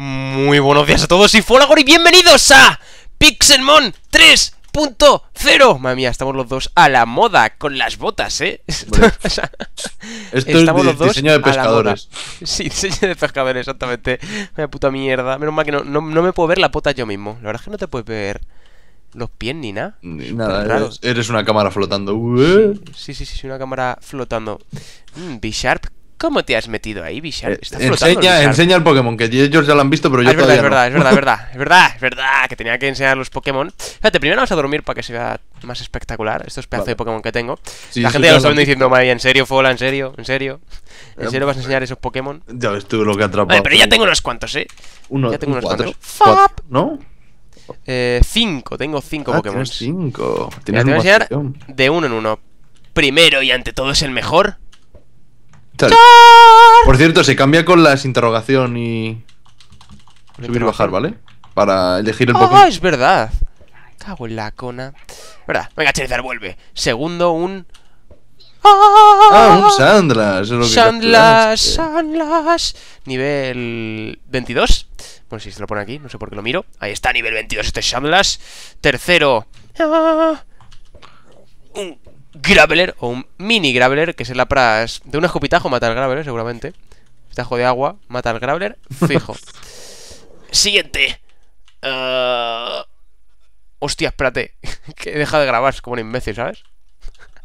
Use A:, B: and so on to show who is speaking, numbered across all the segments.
A: Muy buenos días a todos y Folagor y bienvenidos a Pixelmon 3.0 Madre mía, estamos los dos a la moda con las botas, ¿eh? estamos los dos diseño de pescadores Sí, diseño de pescadores, exactamente Una puta mierda Menos mal que no, me puedo ver la bota yo mismo La verdad es que no te puedes ver los pies ni nada
B: Ni nada, eh, eres, una cámara flotando
A: sí, sí, sí, una cámara flotando mm, b ¿Cómo te has metido ahí, Bishar? Eh, enseña, enseña
B: el Pokémon, que ellos ya lo han visto, pero yo ah, es verdad, es verdad, Es verdad, es verdad,
A: es verdad, es verdad, que tenía que enseñar los Pokémon. Fíjate, primero vamos a dormir para que se vea más espectacular estos pedazos de Pokémon que tengo. la gente ya lo está viendo diciendo, madre ¿en serio, Fola? ¿En serio? ¿En serio? ¿En eh, serio vas a enseñar esos Pokémon?
B: Ya ves tú lo que ha pero ya
A: tengo unos cuantos, ¿eh?
B: Uno, ya tengo unos cuatro, cuantos. ¿No?
A: Eh, cinco, tengo cinco ah, Pokémon.
B: cinco. Tienes Mira, te enseñar
A: de uno en uno. Primero y ante todo es el mejor.
B: Por cierto, se cambia con las interrogación y. Subir y bajar, ¿vale? Para elegir el poco. ¡Ah,
A: es verdad! Cago en la cona. ¿Verdad? Venga, Charizard, vuelve. Segundo, un. Ah, un ah.
B: Sandlash.
A: lo Nivel 22. Bueno, si se lo pone aquí, no sé por qué lo miro. Ahí está, nivel 22 este Sandlash. Tercero. Ah. Graveler o un mini Graveler, que es la para... De un escopitajo mata al Graveler, seguramente. Escopitajo de agua mata al Graveler, fijo. Siguiente. ¡Hostias! Ah, hostia, espérate. que he dejado de grabar, como un imbécil, ¿sabes?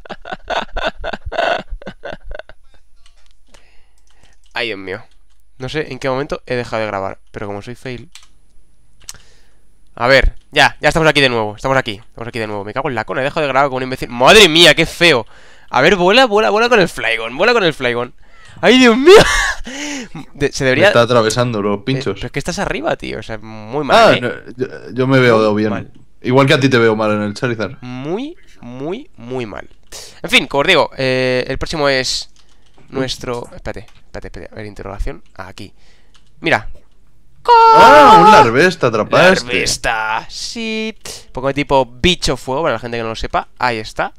A: Ay, Dios mío. No sé en qué momento he dejado de grabar, pero como soy fail... A ver, ya, ya estamos aquí de nuevo Estamos aquí, estamos aquí de nuevo Me cago en la cona, he de grabar con un imbécil ¡Madre mía, qué feo! A ver, vuela, vuela, vuela con el Flygon Vuela con el Flygon ¡Ay, Dios mío!
B: se debería... Me está atravesando los eh, pinchos Pero es que
A: estás arriba, tío, o sea, muy mal ah,
B: eh. yo, me veo bien Igual que a ti te veo mal en el Charizard
A: Muy, muy, muy mal En fin, como os digo, eh, el próximo es nuestro... Espérate, espérate, espérate, a ver, interrogación, aquí Mira, ¡Ah! Un larvesta, atrapaste. Larvesta, sí. Poco tipo bicho fuego, para la gente que no lo sepa. Ahí está.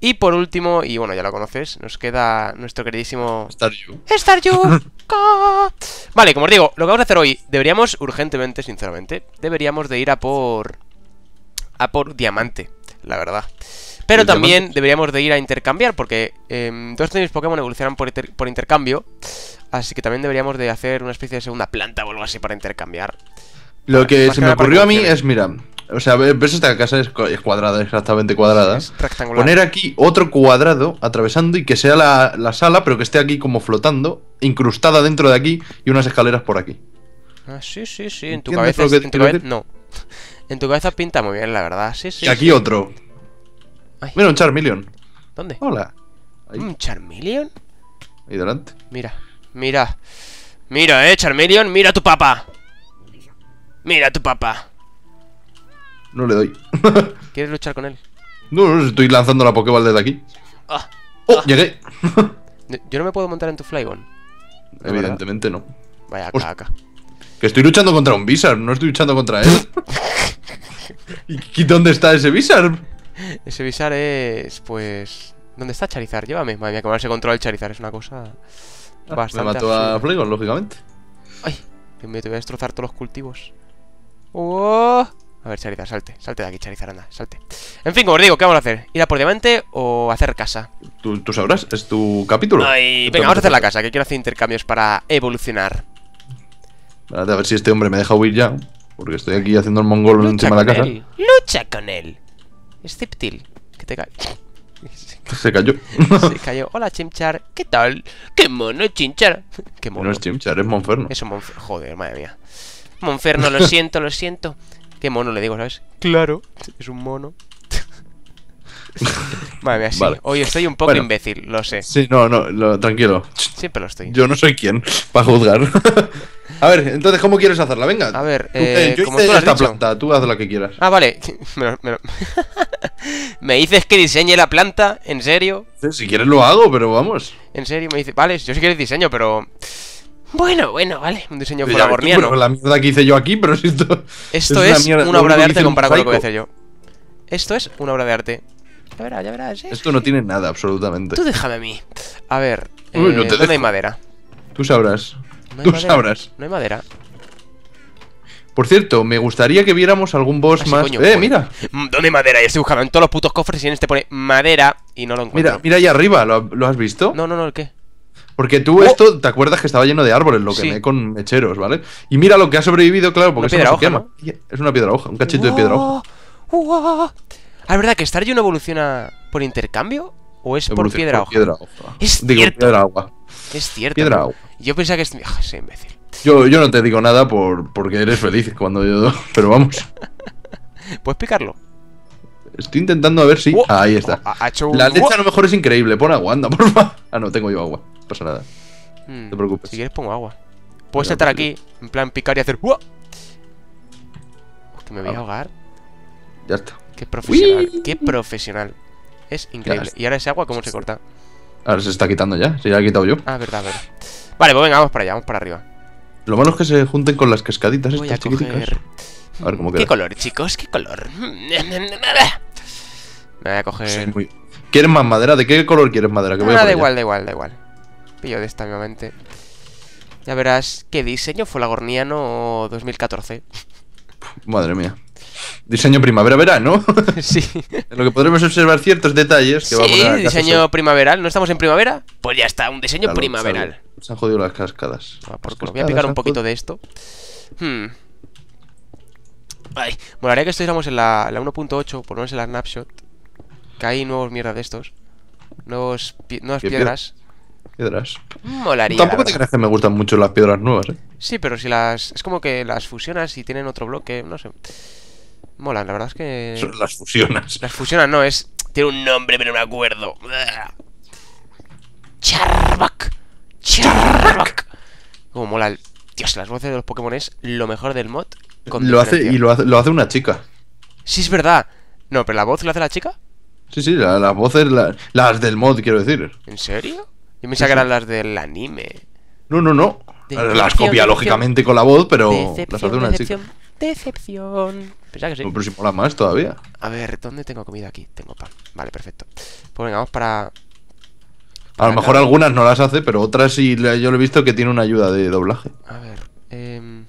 A: Y por último, y bueno, ya lo conoces, nos queda nuestro queridísimo... Star You. Star vale, como os digo, lo que vamos a hacer hoy, deberíamos, urgentemente, sinceramente, deberíamos de ir a por... A por diamante, la verdad. Pero también deberíamos de ir a intercambiar, porque em, todos dos mis Pokémon evolucionan por, intercambio. Así que también deberíamos de hacer una especie de segunda planta o algo así para intercambiar. Lo
B: que se me ocurrió a mí es, mira, o sea, ves esta casa es cuadrada, exactamente cuadrada. Poner aquí otro cuadrado atravesando y que sea la, sala, pero que esté aquí como flotando, incrustada dentro de aquí y unas escaleras por aquí.
A: Ah, sí, sí, sí. En tu cabeza, no. En tu cabeza pinta muy bien, la verdad. Sí, sí. Y aquí otro.
B: Mira, un Charmeleon. ¿Dónde? Hola.
A: ¿Un Charmeleon? Ahí delante. Mira, mira. Mira, eh, Charmeleon, mira a tu papá. Mira a tu papá.
B: No le doy.
A: ¿Quieres luchar con él?
B: No, no, estoy lanzando la Pokéball desde aquí.
A: Ah. ¡Oh! Ah. ¡Llegué! Yo no me puedo montar en tu Flygon.
B: Evidentemente no. Vaya acá, acá Que estoy luchando contra un Bizarre, no estoy luchando contra él. ¿Y dónde está ese Bizarre?
A: Ese Visar es, pues... ¿Dónde está Charizar? Llévame. Madre mía, cómo se controla el Charizard. Es una cosa... Ah, bastante... Me mató a Flegor, lógicamente. Ay, en mío, te voy a destrozar todos los cultivos. ¡Oh! A ver, Charizard, salte. Salte de aquí, Charizard, anda, salte. En fin, como os digo, ¿qué vamos a hacer? ¿Ir a por diamante o hacer casa?
B: Tú, sabrás, es tu capítulo. Ay, venga, vamos a hacer la
A: casa, que quiero hacer intercambios para evolucionar.
B: a ver si este hombre me deja huir ya. Porque estoy aquí haciendo el mongol encima de la casa.
A: Lucha con él. Sceptil, que te cae. Se cayó. Se cayó. Hola, Chimchar. ¿Qué tal? ¡Qué mono, Chimchar! ¡Qué mono! No es Chimchar, es Monferno. un Monferno. Joder, madre mía. Monferno, lo siento, lo siento. ¡Qué mono le digo, ¿sabes? Claro, es un mono. madre mía, sí. Hoy estoy un poco imbécil, lo sé. Sí,
B: no, no, tranquilo. Siempre lo estoy. Yo no soy quien para juzgar.
A: A ver, entonces, ¿cómo quieres hacerla? Venga. A ver, eh, eh, yo como hice esta planta, tú haz la que quieras. Ah, vale. Me, dices que diseñe la planta, ¿en serio? Si quieres lo hago,
B: pero vamos.
A: En serio, me dice, vale, yo sí quiero el diseño, pero... Bueno, bueno, vale, un diseño sí, colaborniano. Bueno, la
B: mierda que hice yo aquí, pero si esto... Esto es, una, obra de arte comparado con lo que voy yo.
A: Esto es una obra de arte. Ya verás, ya verás. ¿eh? Esto no
B: tiene nada, absolutamente. Tú déjame a mí.
A: A ver, no eh, hay madera?
B: Tú sabrás. No Tú sabrás. No hay madera. Por cierto, me gustaría que viéramos algún boss más. eh, mira. Mm, ¿Dónde hay madera? Ya se buscando
A: en todos los putos cofres y en este pone madera y no lo encuentro. Mira, mira
B: ahí arriba, ¿lo, has visto? No, no, no, ¿el qué? Porque tú oh. esto, ¿te acuerdas que estaba lleno de árboles? Lo que me con mecheros, ¿vale? Y mira lo que ha sobrevivido, claro, porque no se hoja, quema. Es una piedra hoja, un cachito de piedra hoja.
A: Ah, es verdad que Star una evoluciona por intercambio o es por piedra hoja. Es Digo, piedra agua. Es cierto. Yo pensaba que... es imbécil.
B: Yo, yo no te digo nada por, porque eres feliz cuando yo... Pero vamos. ¿Puedes picarlo? Estoy intentando a ver si... ahí está. La leche a lo mejor es increíble. Pon agua, anda, por favor. Ah, no, tengo yo agua. No pasa nada. Hmm, no te preocupes. Si quieres pongo agua. Puedes estar pues, aquí, en plan picar y hacer... ¡Uah! que me voy a ah. ahogar. Ya está. Qué profesional,
A: qué profesional. Es increíble. ¿Y ahora ese agua cómo se corta?
B: Ahora se está quitando ya, se ya la quitado yo.
A: Ah, verdad, verdad. Vale, pues venga, vamos para allá, vamos para arriba.
B: Lo malo es que se junten con las cascaditas estas a A ver cómo queda. ¿Qué color, chicos? ¿Qué color? Me voy a coger. ¿Quieres más madera? ¿De qué color quieres madera? Que ah, da igual, da igual, da igual.
A: Pillo de esta nuevamente. Ya verás qué diseño fue la Gorniano 2014.
B: Madre mía diseño primavera-verano. Sí. lo que podremos observar ciertos detalles que sí, a diseño
A: primaveral. ¿No estamos en primavera? Pues ya está, un diseño primaveral.
B: Se han jodido las cascadas. Ah, voy a picar un poquito
A: de esto. Hmm. molaría que estuviéramos en la, 1.8, por lo menos la snapshot. Que hay nuevos mierdas de estos. Nuevos nuevas piedras.
B: Piedras. Molaría. Tampoco te que me gustan mucho las piedras nuevas, ¿eh?
A: Sí, pero si las. Es como que las fusionas y tienen otro bloque, no sé. Mola, la verdad es que. Son Las fusionas. Las fusionas, no, es. Tiene un nombre, pero no me acuerdo. Charbac. Charbac. Como mola el. Dios, las voces de los Pokémon es lo mejor del mod. lo hace, y lo
B: hace, lo hace, una chica. Sí, es verdad. No, pero la voz la hace la chica. Sí, sí, las voces, las del mod, quiero decir. ¿En serio? Yo me
A: las del anime. No, no, no. las copia, lógicamente, con la voz, pero las hace una chica. Decepción un pues que sí. pero más todavía. A ver, ¿dónde tengo comida
B: aquí? Tengo pan. Vale, perfecto.
A: Pues venga, vamos para.
B: a lo mejor algunas no las hace, pero otras sí yo lo he visto que tiene una ayuda de doblaje. A ver, eh.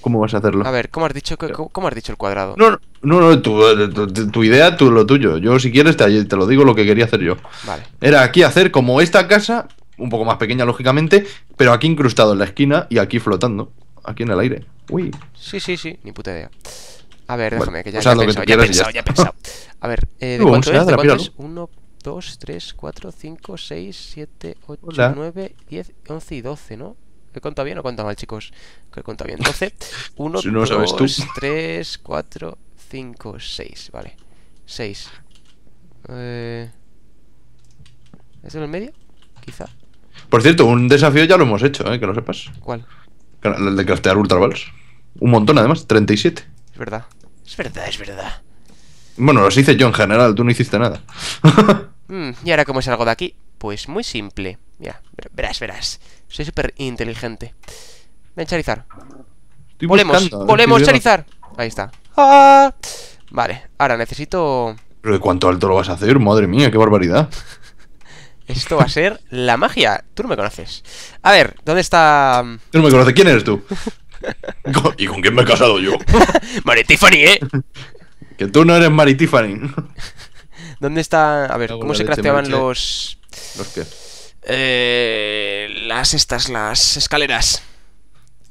B: ¿Cómo vas a hacerlo? A ver, ¿cómo has
A: dicho, cómo, has dicho el
B: cuadrado? No, no, no eh, tu, idea, tú lo tuyo. Yo, si quieres, te, te, lo digo lo que quería hacer yo. Vale. Era aquí hacer como esta casa, un poco más pequeña, lógicamente, pero aquí incrustado en la esquina y aquí flotando, aquí en el aire. Uy.
A: Sí, sí, sí, ni puta idea. A ver, déjame, que ya, he pensado, ya, he pensado, A ver, eh, ¿de cuánto es? 1, 2, 3, 4, 5, 6, 7, 8, 9, 10, 11 y 12, ¿no? ¿He contado bien o he contado mal, chicos? Que he contado bien. 12, 1, 2, 3, 4, 5, 6, vale. 6. Eh... ¿Es en el medio?
B: Quizá. Por cierto, un desafío ya lo hemos hecho, ¿eh? que lo sepas. ¿Cuál? El de craftear Ultra Balls. Un montón, además, 37.
A: Es verdad. Es verdad, es verdad.
B: Bueno, lo hice yo en general, tú no hiciste nada.
A: Mm, ¿Y ahora cómo algo de aquí? Pues muy simple. ya verás, verás. Soy súper inteligente. Ven, Charizard. volemos, volemos, Charizard. Ahí está. Ah. Vale, ahora necesito...
B: Pero ¿de cuánto alto lo vas a hacer? Madre mía, qué barbaridad.
A: Esto va a ser la magia. Tú no me conoces. A ver, ¿dónde está...?
B: Tú no me conoces. ¿Quién eres tú? ¿Y con quién me he casado yo? ¡Marie Tiffany, ¿eh? Que tú no eres Mari Tiffany. ¿Dónde
A: está...? A ver, ¿cómo se crafteaban los...? ¿Los qué? Eh, las estas, las escaleras.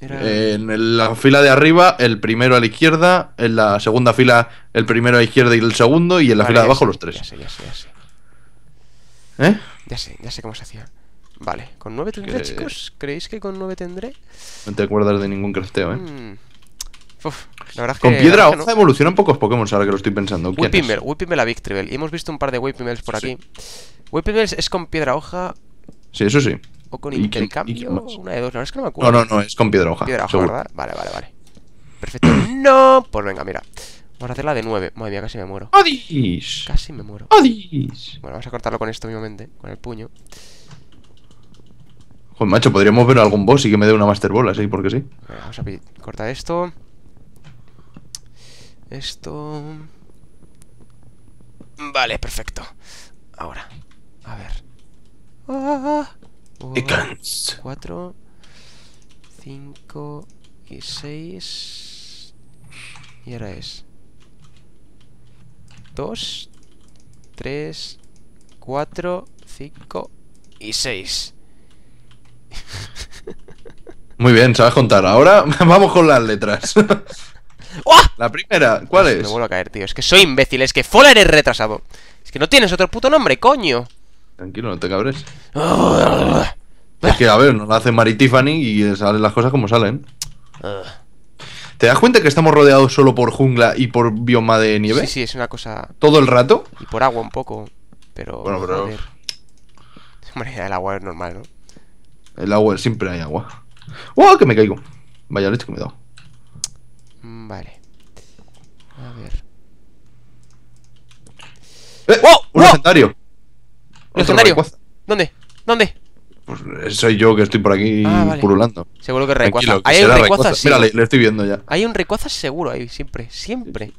B: En la fila de arriba, el primero a la izquierda. En la segunda fila, el primero a la izquierda y el segundo. Y en la fila de abajo, los tres. Ya sé, ya sé,
A: ¿Eh? Ya sé, ya sé cómo se hacía.
B: Vale, ¿con 9 tendré, chicos?
A: ¿Creéis que con 9 tendré?
B: No te acuerdas de ningún crafteo, ¿eh?
A: Mm. Uf, la verdad es que... Con piedra hoja evolucionan
B: pocos Pokémon, ahora que lo estoy pensando. Whippimel,
A: Whippimel a Victreebel Y hemos visto un par de Whippimels por aquí. Whippimels es con piedra hoja...
B: Sí, eso sí. O con intercambio, una de dos. La verdad es que no me acuerdo. No, no, no, es con piedra hoja. Piedra hoja, ¿verdad? Vale, vale,
A: vale. Perfecto. ¡No! Pues venga, mira. Vamos a hacerla de 9. Madre mía, casi me muero.
B: ¡Odys! Casi me muero.
A: ¡Odis! Bueno, vamos a cortarlo con esto mismamente, con el puño.
B: Joder, macho, podríamos ver algún boss y que me dé una Master bola así, porque sí. Vamos a
A: Corta esto. Esto. Vale, perfecto. Ahora, a ver. 4, ah. 5 y 6. Y ahora es 2, 3, 4, 5 y 6.
B: Muy bien, sabes contar. Ahora vamos con las letras.
A: La primera, ¿cuál ah, es? Me vuelvo a caer, tío. Es que soy imbécil, es que Foller es retrasado. Es que no tienes otro puto nombre, coño.
B: Tranquilo, no te cabres. Ah. es que, a ver, nos la hace Mary Tiffany y salen las cosas como salen. Ah. ¿Te das cuenta que estamos rodeados solo por jungla y por bioma de nieve? Sí, sí, es una cosa. ¿Todo el rato?
A: Y por agua un poco.
B: Pero. Bueno, pero.
A: Hombre, el agua es
B: normal, ¿no? El agua, siempre hay agua. ¡Oh, que me caigo! Vaya leche que me he
A: Vale. A ver. ¡Eh! ¡Oh! ¡Un legendario! ¡Oh! legendario! ¿Legendario? ¿Dónde? ¿Dónde?
B: Pues eh, soy yo que estoy por aquí ah, purulando. Seguro que recuaza. Hay un Rayquaza, sí. Mira, le, estoy viendo ya.
A: Hay un Rayquaza seguro ahí, siempre. Siempre.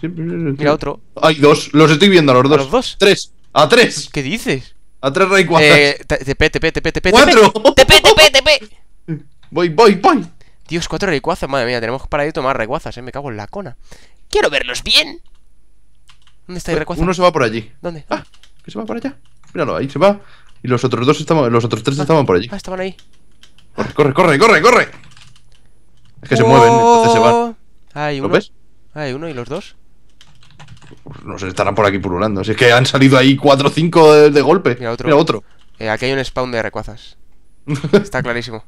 B: siempre, siempre. Mira otro. Hay dos. Los estoy viendo a los dos. ¿A los
A: dos? Tres. ¡A tres! ¿Qué dices? A tres 4. Eh, TP, TP, TP, TP. ¡Cuatro! TP, TP, TP. Voy, voy, voy. Dios, cuatro Rayquazas. Madre mía, tenemos para ir a tomar Rayquazas, eh. Me cago en la cona. Quiero verlos bien. ¿Dónde está el Rayquaza? Uno se va por allí. ¿Dónde? Ah, que se va por allá.
B: Míralo, ahí se va. Y los otros dos estaban, los otros tres ah, estaban por allí. Ah, estaban ahí. Corre, corre, corre, corre, corre. Es que se mueven, entonces se van. Oh,
A: hay uno. ¿Lo ves? Hay uno y los dos
B: no sé, estarán por aquí pululando. Si es que han salido ahí cuatro o 5 de, golpe. Mira otro. otro.
A: Eh, aquí hay un spawn de recuazas. Está clarísimo.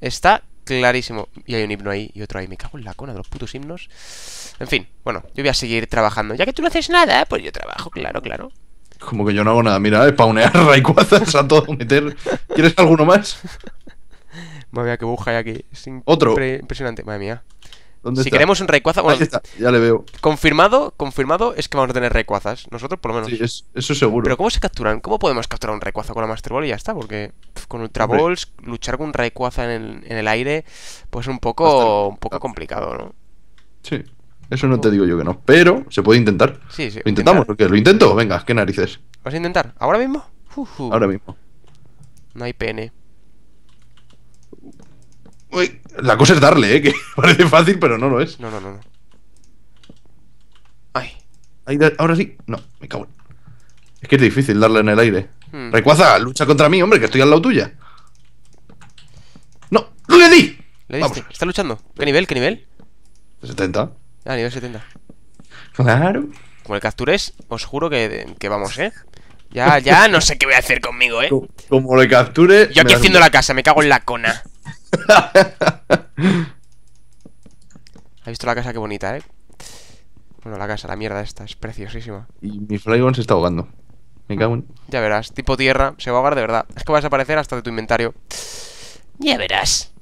A: Está clarísimo. Y hay un himno ahí y otro ahí. Me cago en la cona de los putos himnos. En fin, bueno, yo voy a seguir trabajando. Ya que tú no haces nada, pues yo trabajo, claro, claro.
B: Como que yo no hago nada. Mira, eh, spawnear recuazas a todo meter. ¿Quieres alguno más?
A: Madre mía, que buja hay aquí. Otro. Impresionante, madre mía si queremos un Rayquaza, ya le veo. Confirmado, confirmado es que vamos a tener Rayquazas. Nosotros, por lo menos. Sí, es, eso seguro. Pero ¿cómo se capturan? ¿Cómo podemos capturar un Rayquaza con la Master Ball y ya está? Porque con Ultra Balls, luchar con un Rayquaza en el, en el aire, pues un poco, un poco
B: complicado, ¿no? Sí. Eso no te digo yo que no, pero se puede intentar. Sí, sí. Lo intentamos, porque lo intento. Venga, qué narices.
A: ¿Vas a intentar? ¿Ahora mismo? Ahora
B: mismo. No hay pene la cosa es darle, ¿eh? Que parece fácil, pero no lo es. No, no, no. Ay. Ahí, ahora sí. No, me cago Es que es difícil darle en el aire. Hmm. Recuaza, lucha contra mí, hombre, que estoy al lado tuya. No, no le di. ¿Le ¿Está luchando? ¿Qué nivel? ¿Qué
A: nivel? 70. Ah, nivel 70. Claro. Como le captures, os juro que, vamos, ¿eh? Ya, ya, no sé qué voy a hacer conmigo, ¿eh?
B: Como, le capture...
A: Yo aquí haciendo la casa, me cago en la cona. ha visto la casa? Qué bonita, ¿eh? Bueno, la casa, la mierda esta, es preciosísima.
B: Y mi Flygon se está ahogando. Me cago en...
A: Ya verás, tipo tierra, se va a ahogar de verdad. Es que vas a desaparecer hasta de tu inventario.
B: Ya verás.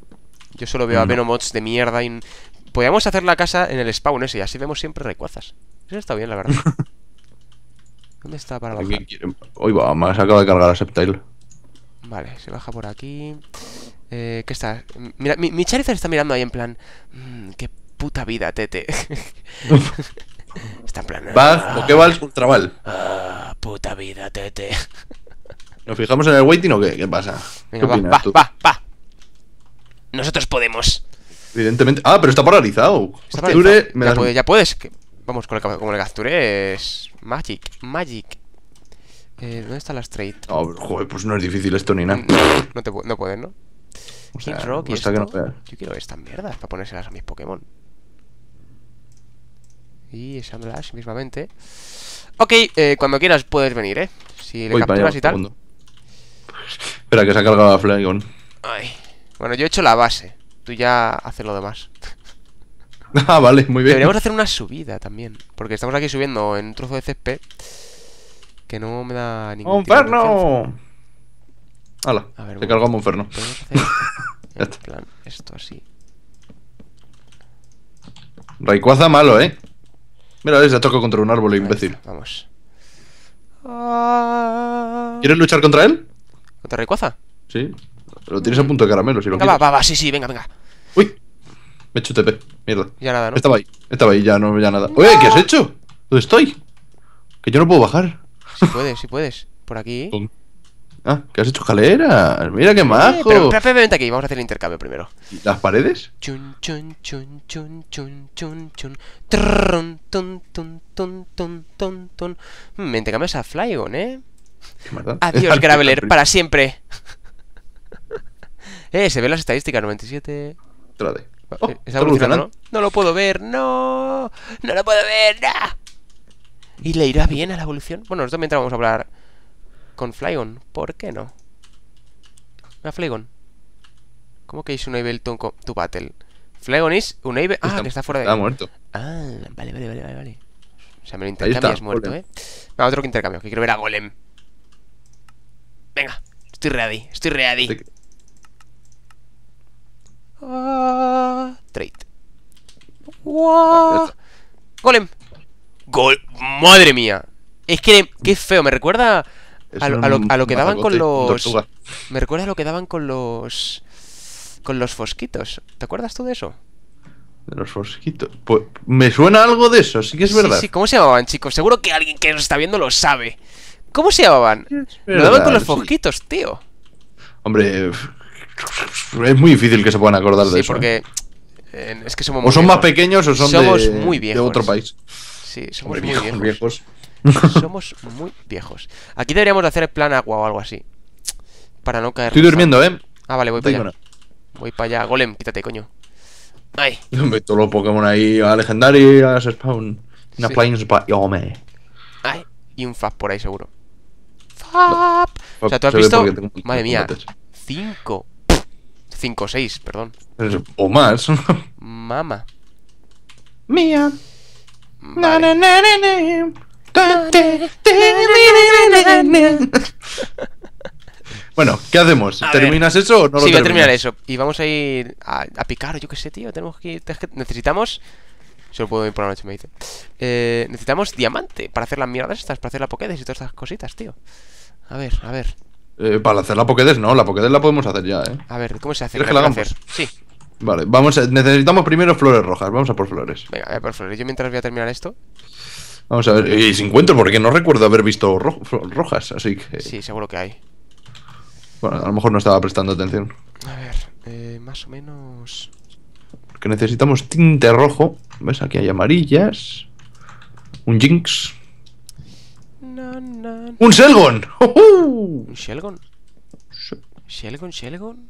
A: Yo solo veo a Venomots de mierda Podríamos hacer la casa en el spawn ese y así vemos siempre recuazas. Eso está bien, la verdad. ¿Dónde está para bajar?
B: Hoy va, me acaba de cargar a Septile. Vale,
A: se baja por aquí. Eh, ¿Qué está? Mira, mi, Charizard está mirando ahí en plan... Mm,
B: qué puta vida, tete. está en plan... ¿Vas? Ah, ¿O qué vas? Ultraval. Ah, puta vida, tete. ¿Nos fijamos en el waiting o qué? ¿Qué pasa? Venga, va, va, va, va, Nosotros podemos. Evidentemente. Ah, pero está paralizado. Está ya,
A: puedes, Vamos, con el, como el capture es. Magic, magic. Eh, ¿Dónde está la straight?
B: Oh, joder, pues no es difícil esto ni nada. No,
A: no, te, no puedes, ¿no? Yo quiero estas mierdas para ponérselas a mis Pokémon. Y Sandlash mismamente. Ok, eh, cuando quieras puedes venir, ¿eh? Si le capturas y tal.
B: Espera, que se ha cargado la Flagon. Ay.
A: Bueno, yo he hecho la base. Tú ya haces lo demás.
B: ah, vale, muy bien. Deberíamos hacer
A: una subida también. Porque estamos aquí subiendo en un trozo de CSP Que no me da ningún. ¡Monferno!
B: Hala, se Monferno. en plan, esto así. Rayquaza malo, ¿eh? Mira, ya toco contra un árbol, imbécil. Vamos.
A: Ah.
B: ¿Quieres luchar contra él? ¿Contra Rayquaza? Sí. Lo tienes a punto de caramelo, si lo Va, va, va,
A: sí, sí, venga, venga. Uy.
B: Me he hecho TP, mierda. Ya nada, ¿no? Estaba ahí, estaba ahí, ya no, veía nada. oye ¿Qué has hecho? ¿Dónde estoy? Que yo no puedo bajar.
A: Si puedes, si puedes.
B: Por aquí. Ah, que has hecho escaleras. Mira qué majo. Eh, pero, pero,
A: aquí, vamos a hacer el intercambio primero.
B: ¿Las paredes? Chun, chun, chun, chun, chun, chun, chun.
A: Trrrrun, ton, ton, ton, ton, ton, ton. Me intercambias a Flygon, ¿eh? ¿Qué Adiós, Graveler, para siempre. eh, se ven las estadísticas, 97. Trade. Oh, ¿Está ¿no? no lo puedo ver, no. No lo puedo ver, no. ¿Y le irá bien a la evolución? Bueno, nosotros mientras vamos a hablar con Flygon. ¿Por qué no? a ah, Flygon. ¿Cómo que es un con tu battle? Flygon Un Able Ah, está, que está fuera de... Está muerto. Ah, vale, vale, vale, vale. O sea, me lo es muerto, golem. ¿eh? Ah, otro que intercambio, que quiero ver a Golem. Venga, estoy ready, estoy ready. Ah, trade. Golem golem. Madre mía. Es que qué feo, me recuerda a lo, que daban con los. Me recuerda a lo que daban con los. Con los fosquitos. ¿Te acuerdas tú de eso?
B: De los fosquitos. Pues me suena algo de eso, sí que es verdad. Sí,
A: ¿cómo se llamaban, chicos? Seguro que alguien que nos está viendo lo sabe. ¿Cómo se llamaban? Lo daban con los fosquitos, tío.
B: Hombre, es muy difícil que se puedan acordar de eso. ¿eh?
A: porque. Eh, es que somos o son más pequeños o son de, muy viejos. de otro país.
B: Sí, somos muy viejos. viejos.
A: Somos muy viejos. Aquí deberíamos de hacer el plan agua o algo así. Para no caer. Estoy durmiendo, ¿eh? Ah, vale, voy para allá. Voy para allá. Golem, quítate, coño. Ay.
B: meto los Pokémon ahí a Legendary, a Spawn. Una Plains oh,
A: Ay, y un
B: Fab por ahí seguro. Fab. O sea, tú has visto. Madre mía.
A: 5. 5 o 6, perdón. O más. Mama.
B: Mía. Bueno, ¿qué hacemos? ¿Terminas eso o no lo Sí, voy a terminar eso.
A: Y vamos a ir a, picar, yo qué sé, tío. Tenemos que ir, Necesitamos. lo puedo ir por la noche, me dice. Eh, necesitamos diamante para hacer las mierdas estas, para hacer la Pokédex y todas estas cositas, tío. A ver, a ver.
B: Eh, para hacer la Pokédex, no. La Pokédex la podemos hacer ya, eh.
A: A ver, ¿cómo se hace? que Sí.
B: Vale, vamos necesitamos primero flores rojas. Vamos a por flores.
A: Venga, a por flores. Yo mientras voy a terminar esto.
B: Vamos a ver, y si encuentro, porque no recuerdo haber visto rojas, así que. Sí, seguro que hay. Bueno, a lo mejor no estaba prestando atención.
A: A ver, eh, más o menos.
B: Porque necesitamos tinte rojo. ¿Ves? Aquí hay amarillas. Un Jinx.
A: ¡Un Shelgon! ¿Un Shelgon? ¿Shelgon, Shelgon?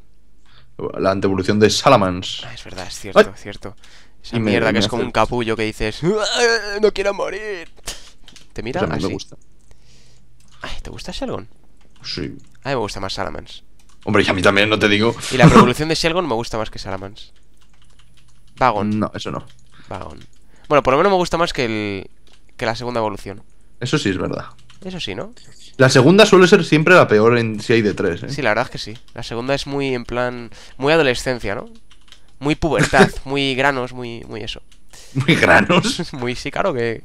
B: La antevolución de Salamans. Ah, es
A: verdad, es cierto, es cierto
B: y mierda que es como un
A: capullo que dices, ¡Ah! no quiero morir. Te mira a Me gusta. ¿te gusta Shelgon? Sí. A mí me gusta más Salamans.
B: Hombre, y a mí también, no te digo. Y la revolución
A: de Shelgon me gusta más que Salamans. Vagon. No,
B: eso no. Vagon.
A: Bueno, por lo menos me gusta más que el que la segunda evolución.
B: Eso sí es verdad. Eso sí, ¿no? La segunda suele ser siempre la peor en si hay de tres, ¿eh? Sí,
A: la verdad es que sí. La segunda es muy en plan muy adolescencia, ¿no? muy pubertad, muy granos, muy, muy eso. Muy granos. Muy, sí, claro, que,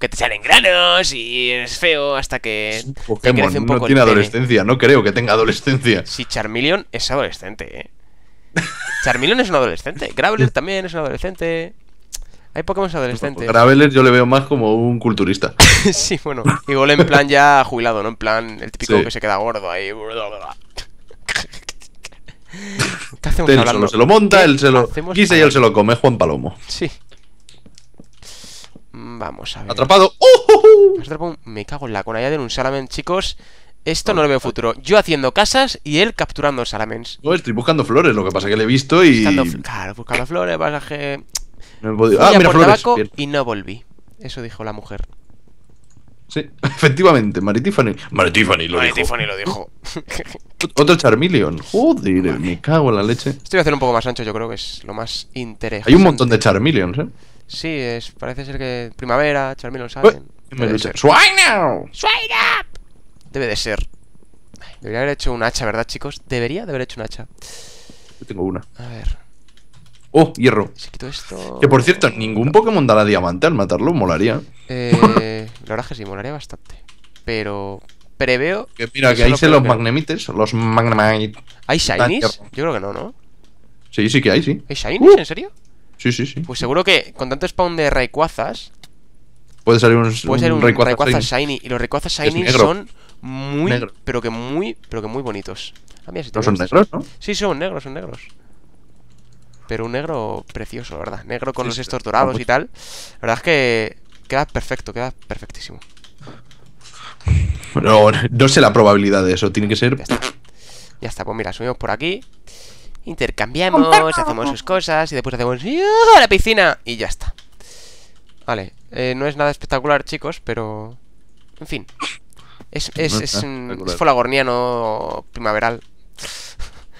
A: que te salen granos y es feo hasta que. Pokémon, crece un poco no tiene adolescencia,
B: no creo que tenga adolescencia. Sí,
A: Charmeleon es adolescente, ¿eh? Charmeleon es un adolescente, Graveler también es un adolescente. Hay Pokémon adolescentes. Graveler
B: yo le veo más como un culturista.
A: sí, bueno. Igual en plan ya jubilado, ¿no? En plan el típico que se queda gordo ahí se lo monta, él se lo quise
B: y él se lo come, Juan Palomo.
A: Sí. Mm, mm, vamos a ver. Atrapado. ¡Oh, oh, oh! Me cago en la conalla de un salamen, chicos. Esto no le veo futuro. Yo haciendo casas y él capturando
B: salamens. estoy buscando flores, lo que pasa es que le he visto y. Buscando,
A: claro, buscando flores, pasaje.
B: ah, mira, flores.
A: y no volví. Eso dijo la mujer.
B: Sí, efectivamente, Mary Tiffany. lo dijo. lo dijo. Otro Charmeleon. Joder, me cago en la leche. Esto
A: voy a hacer un poco más ancho, yo creo que es lo más interesante. Hay un
B: montón de Charmeleons, ¿eh?
A: Sí, es, parece ser que primavera, Charmeleon salen.
B: ¡Swine
A: now ¡Swine up! Debe de ser. Debería haber hecho un hacha, ¿verdad, chicos? Debería de haber hecho un hacha.
B: Yo tengo una. A ver. Oh, hierro. esto. Que por cierto, ningún Pokémon Pokémon dará diamante al matarlo, molaría.
A: Eh, la verdad que sí, molaría bastante. Pero preveo. Que mira, que ahí se los
B: magnemites, los magnemite. ¿Hay shinies?
A: Yo creo que no, ¿no?
B: Sí, sí que hay, sí.
A: ¿Hay shinies? Uh. ¿En serio?
B: Sí, sí, sí. Pues
A: seguro que con tanto spawn de rayquazas.
B: Puede salir un, puede ser un, rayquaza, shiny. Y los rayquazas shiny son
A: muy. Pero que muy. Pero que muy bonitos. Ah, son negros, ¿no? Sí, son negros, son negros. Pero un negro precioso, verdad. Negro con los estos dorados ah, y pues- tal. La verdad es que queda perfecto, queda perfectísimo.
B: No, no sé la probabilidad de eso, tiene que ser.
A: Ya está, pues mira, subimos por aquí. Intercambiamos, hacemos sus cosas y después hacemos ¡Uh, a la piscina y ya está. Vale, eh, no es nada espectacular, chicos, pero. En fin. Es, es, es, primaveral.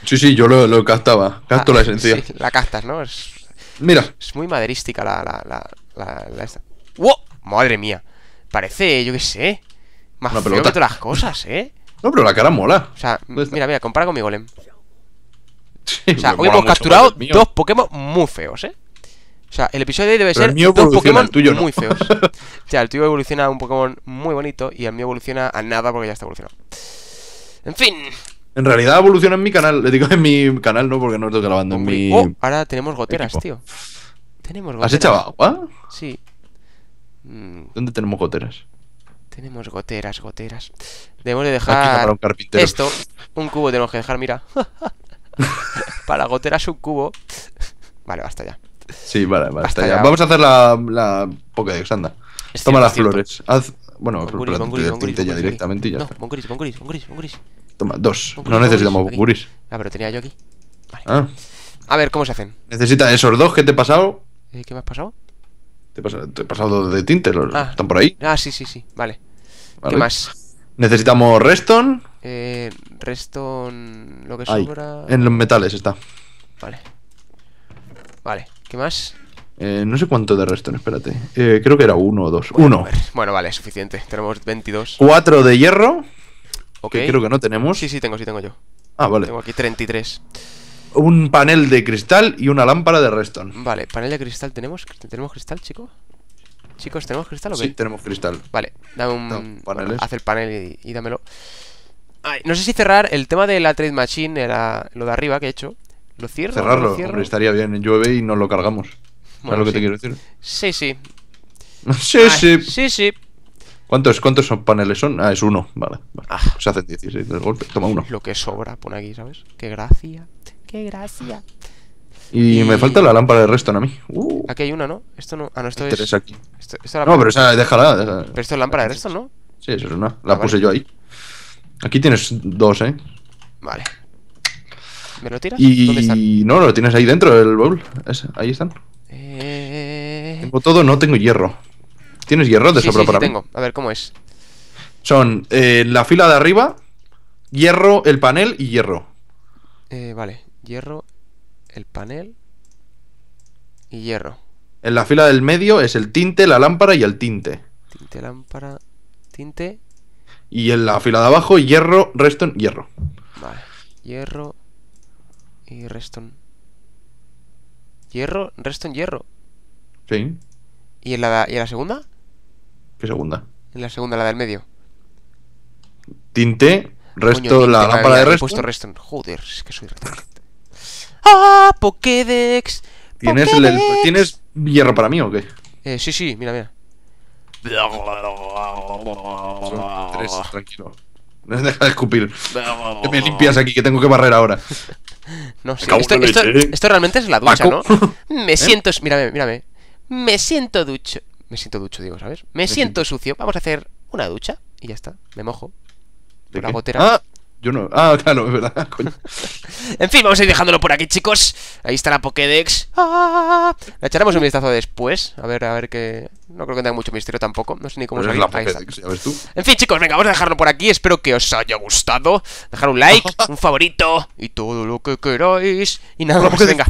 B: Sí, sí, yo lo, lo castaba. Casto ah, la esencia.
A: la castas, ¿no? Es, Mira. Es muy maderística la, la, la, la, la esta. ¡Wow! Madre mía. Parece, yo qué sé. Más que todas las cosas, ¿eh? No, pero la cara mola. O sea, mira, mira, compara con mi golem. o
B: sea, hoy hemos capturado dos
A: Pokémon muy feos, ¿eh? O sea, el episodio de hoy debe ser dos Pokémon muy feos. o sea, el tuyo evoluciona a un Pokémon muy bonito y el mío evoluciona a nada porque ya está evolucionado. En fin,
B: en realidad evoluciona en mi canal. Le digo en mi canal, no, porque no estoy grabando en mi. Oh, ahora tenemos goteras, tío.
A: Tenemos ¿Has echado agua? Sí.
B: Mm. ¿Dónde tenemos goteras?
A: Tenemos goteras, goteras. Debemos de dejar un esto. Un cubo tenemos que dejar, mira. para goteras un cubo. Vale, basta ya.
B: Sí, vale, basta, basta ya. Vamos a hacer la, la Pokédex, anda. Toma las flores. Haz... Bueno, con con con directamente y ya. No, está. Monguris, dos. No necesitamos buris.
A: Ah, pero tenía yo aquí.
B: Vale. Ah. A ver, ¿cómo se hacen? Necesitan esos dos que te he pasado.
A: Eh, ¿Qué me has pasado?
B: Te he pasado, de tinte, ah. están por ahí.
A: Ah, sí, sí, sí. Vale.
B: ¿Qué más? Necesitamos Reston.
A: Eh, Reston. Lo que sobra. En los
B: metales está. Vale.
A: Vale. ¿Qué más?
B: Eh, no sé cuánto de Reston, espérate. Eh, creo que era uno o dos. uno.
A: Bueno, vale, suficiente. Tenemos 22. Cuatro
B: de hierro creo que no tenemos. Sí, sí, tengo, sí tengo yo. Ah, vale. Tengo aquí 33. Un panel de cristal y una lámpara de redstone. Vale, panel de cristal
A: tenemos. ¿Tenemos cristal, chico? Chicos, ¿tenemos cristal o qué? Sí, tenemos cristal. Vale, dame un. haz el panel y, dámelo. no sé si cerrar el tema de la trade machine, era lo de arriba que he hecho. ¿Lo cierro? Cerrarlo,
B: estaría bien. Llueve y nos lo cargamos. ¿Sabes lo que te quiero decir? Sí, sí. sí, sí. Sí, sí. ¿Cuántos, cuántos son paneles son? Ah, es uno, vale. Ah. Se hacen 16 de golpe, toma uno.
A: Lo que sobra, pone aquí, ¿sabes? Qué gracia, qué gracia.
B: Y, me falta la lámpara de resto a mí.
A: Uh. Aquí hay una, ¿no? Esto no. Ah, no, esto este es. no, pero esa, déjala. Pero esto es lámpara de resto, ¿no? Sí,
B: eso es una. La ah, puse yo ahí. Aquí tienes dos, ¿eh? Vale.
A: ¿Me lo tiras? Y
B: ¿Dónde están? no, lo tienes ahí dentro del baúl. ahí están. Eh... todo, no tengo hierro. ¿Tienes hierro de sí, sí, tengo.
A: A ver, ¿cómo es?
B: Son eh, la fila de arriba, hierro, el panel y hierro. Eh, vale,
A: hierro, el panel
B: y hierro. En la fila del medio es el tinte, la lámpara y el tinte.
A: Tinte, lámpara, tinte.
B: Y en la fila de abajo, hierro, reston, hierro. Vale. Hierro y reston.
A: Hierro, reston, hierro. Sí. en la, y en la segunda? ¿Qué segunda? La segunda, la del medio.
B: Tinte, resto, la lámpara de resto. puesto resto. Joder, es que soy retardado.
A: Ah, ¡Ah! Pokédex.
B: ¿Tienes, ¿Tienes hierro para mí o qué?
A: Eh, sí, sí, mira, mira. Son tres, tranquilo.
B: Deja de escupir. Que me limpias aquí, que tengo que barrer ahora. no sé. ¿eh? esto, realmente es la ducha, ¿no? Me ¿Eh? siento.
A: Mírame, mírame. Me siento ducho.
B: Me siento ducho, digo, ¿sabes? Me, me siento,
A: sucio. Vamos a hacer una ducha y ya está. Me mojo. la botera ¡Ah!
B: Yo no. Ah, claro, es verdad. Coño.
A: en fin, vamos a ir dejándolo por aquí, chicos. Ahí está la Pokédex. ¡Ah! La echaremos un vistazo después. A ver, a ver qué. No creo que tenga mucho misterio tampoco. No sé ni cómo se La En fin, chicos, venga, vamos a dejarlo por aquí. Espero que os haya gustado. Dejar un like, un favorito y todo lo que queráis. Y nada venga.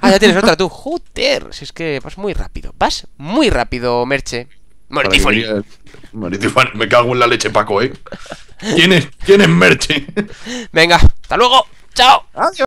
A: Ah, ya tienes otra tú. Hooter. si es que vas muy rápido. Vas muy rápido, Merche. Mortifoli.
B: Me cago en la leche, Paco, eh. Tienes, es,
A: Venga, hasta luego. Chao.